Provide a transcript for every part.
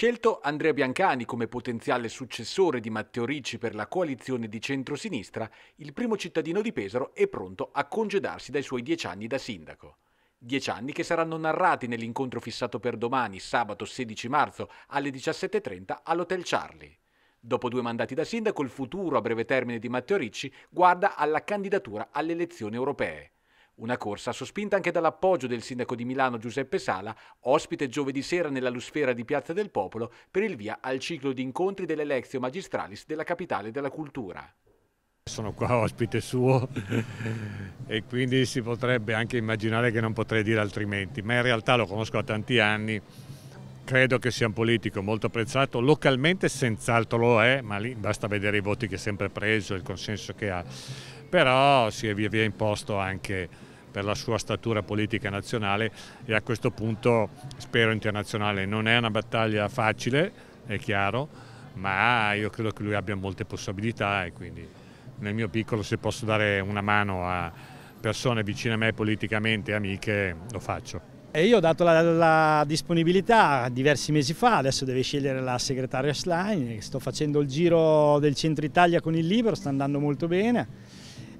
Scelto Andrea Biancani come potenziale successore di Matteo Ricci per la coalizione di centrosinistra, il primo cittadino di Pesaro è pronto a congedarsi dai suoi dieci anni da sindaco. Dieci anni che saranno narrati nell'incontro fissato per domani, sabato 16 marzo, alle 17.30 all'Hotel Charlie. Dopo due mandati da sindaco, il futuro a breve termine di Matteo Ricci guarda alla candidatura alle elezioni europee. Una corsa sospinta anche dall'appoggio del sindaco di Milano Giuseppe Sala, ospite giovedì sera nella Lusfera di Piazza del Popolo per il via al ciclo di incontri delle Lezio Magistralis della capitale della cultura. Sono qua ospite suo e quindi si potrebbe anche immaginare che non potrei dire altrimenti, ma in realtà lo conosco da tanti anni, credo che sia un politico molto apprezzato, localmente senz'altro lo è, ma lì basta vedere i voti che ha sempre preso, il consenso che ha, però si è via via imposto anche per la sua statura politica nazionale e a questo punto spero internazionale. Non è una battaglia facile, è chiaro, ma io credo che lui abbia molte possibilità e quindi nel mio piccolo se posso dare una mano a persone vicine a me politicamente, amiche, lo faccio. E io ho dato la, la, disponibilità diversi mesi fa, adesso deve scegliere la segretaria Schlein, sto facendo il giro del centro Italia con il libro, sta andando molto bene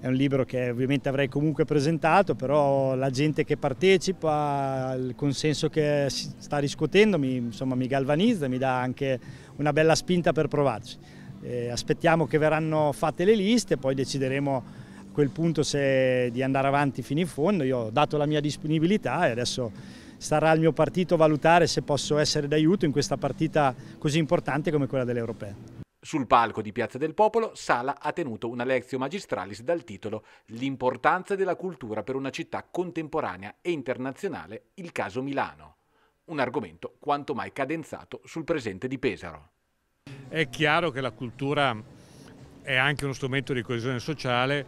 è un libro che ovviamente avrei comunque presentato, però la gente che partecipa, il consenso che si sta riscuotendo mi, insomma, mi galvanizza, mi dà anche una bella spinta per provarci. Eh, aspettiamo che verranno fatte le liste, poi decideremo a quel punto se di andare avanti fino in fondo. Io ho dato la mia disponibilità e adesso starà al mio partito valutare se posso essere d'aiuto in questa partita così importante come quella dell'Europea. Sul palco di Piazza del Popolo, Sala ha tenuto una lezione magistralis dal titolo L'importanza della cultura per una città contemporanea e internazionale, il caso Milano. Un argomento quanto mai cadenzato sul presente di Pesaro. È chiaro che la cultura è anche uno strumento di coesione sociale,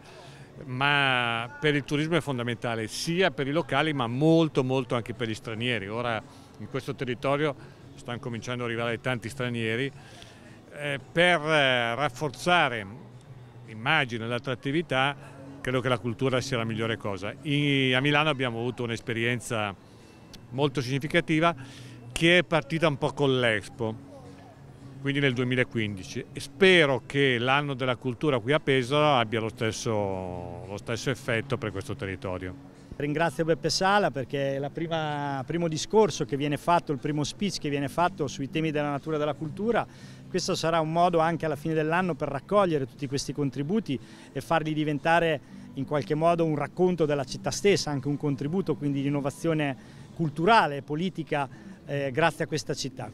ma per il turismo è fondamentale sia per i locali ma molto molto anche per gli stranieri. Ora in questo territorio stanno cominciando ad arrivare tanti stranieri eh, per eh, rafforzare, immagino, l'attrattività, credo che la cultura sia la migliore cosa. I, a Milano abbiamo avuto un'esperienza molto significativa che è partita un po' con l'Expo, quindi nel 2015. E spero che l'anno della cultura qui a Pesaro abbia lo stesso, lo stesso effetto per questo territorio. Ringrazio Beppe Sala perché è il primo discorso che viene fatto, il primo speech che viene fatto sui temi della natura e della cultura. Questo sarà un modo anche alla fine dell'anno per raccogliere tutti questi contributi e farli diventare in qualche modo un racconto della città stessa, anche un contributo quindi di innovazione culturale e politica eh, grazie a questa città.